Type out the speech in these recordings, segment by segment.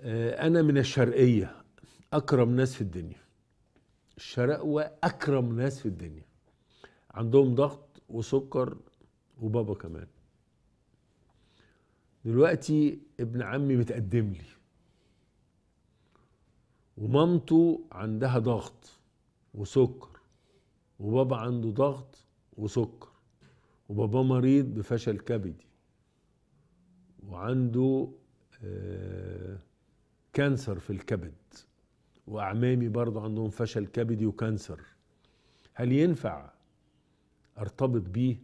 آه، انا من الشرقيه اكرم ناس في الدنيا الشرقوه اكرم ناس في الدنيا عندهم ضغط وسكر وبابا كمان دلوقتي ابن عمي متقدم لي ومامته عندها ضغط وسكر وبابا عنده ضغط وسكر وبابا مريض بفشل كبدي وعنده آه كانسر في الكبد واعمامي برضو عندهم فشل كبدي وكانسر هل ينفع ارتبط بيه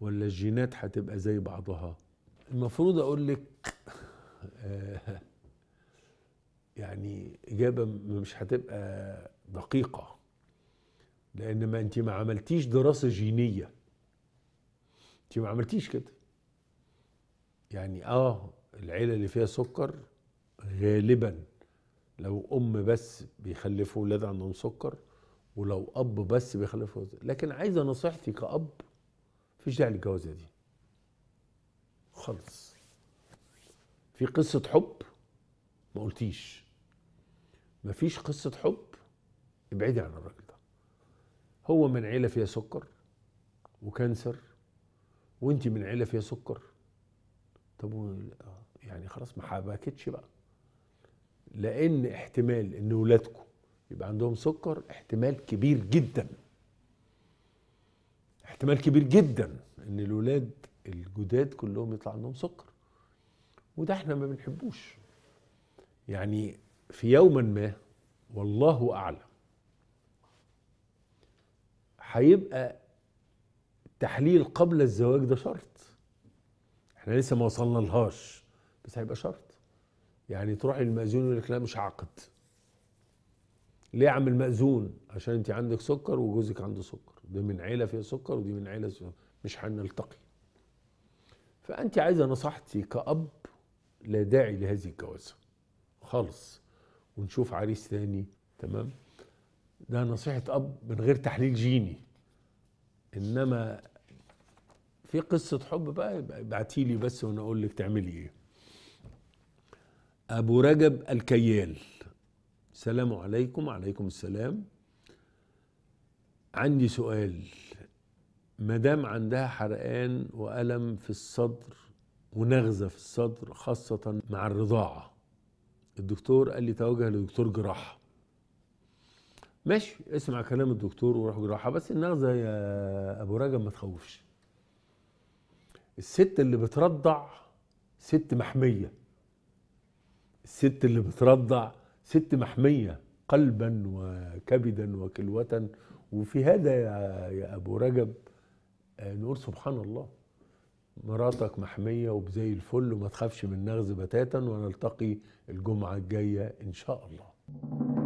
ولا الجينات هتبقى زي بعضها المفروض اقول لك آه، يعني اجابه مش هتبقى دقيقه لان ما انت ما عملتيش دراسه جينيه انت ما عملتيش كده يعني اه العيله اللي فيها سكر غالبا لو ام بس بيخلفوا ولاد عندهم سكر ولو اب بس بيخلفوا لكن عايزه نصيحتي كاب مفيش داعي للجوازه دي خالص في قصه حب ما قلتيش مفيش قصه حب ابعدي عن الراجل ده هو من عيله فيها سكر وكانسر وانت من عيله فيها سكر طب يعني خلاص ما حبكتش بقى لان احتمال ان ولادكم يبقى عندهم سكر احتمال كبير جدا احتمال كبير جدا ان الولاد الجداد كلهم يطلع عندهم سكر وده احنا ما بنحبوش يعني في يوما ما والله اعلم هيبقى تحليل قبل الزواج ده شرط احنا لسه ما وصلنا لهاش بس هيبقى شرط يعني تروح للمأذون يقول لك لا مش عقد ليه يا عم المأذون عشان انت عندك سكر وجوزك عنده سكر ده من عيله فيها سكر ودي من عيله سكر. مش هنلتقي فانت عايزه نصحتي كأب لا داعي لهذه الجوازه خالص ونشوف عريس ثاني تمام ده نصيحة أب من غير تحليل جيني إنما في قصة حب بقى ابعتيلي بس وأنا أقول لك تعملي إيه أبو رجب الكيال السلام عليكم وعليكم السلام عندي سؤال مدام عندها حرقان وألم في الصدر ونغزة في الصدر خاصة مع الرضاعة الدكتور قال لي توجه لدكتور جراحة ماشي اسمع كلام الدكتور وروح جراحة بس النغزة يا أبو رجب ما تخوفش الست اللي بترضع ست محمية الست اللي بترضع ست محمية قلبا وكبدا وكلوة وفي هذا يا أبو رجب آه، نقول سبحان الله مراتك محمية وبزي الفل وما تخافش من نغز بتاتا ونلتقي الجمعة الجاية إن شاء الله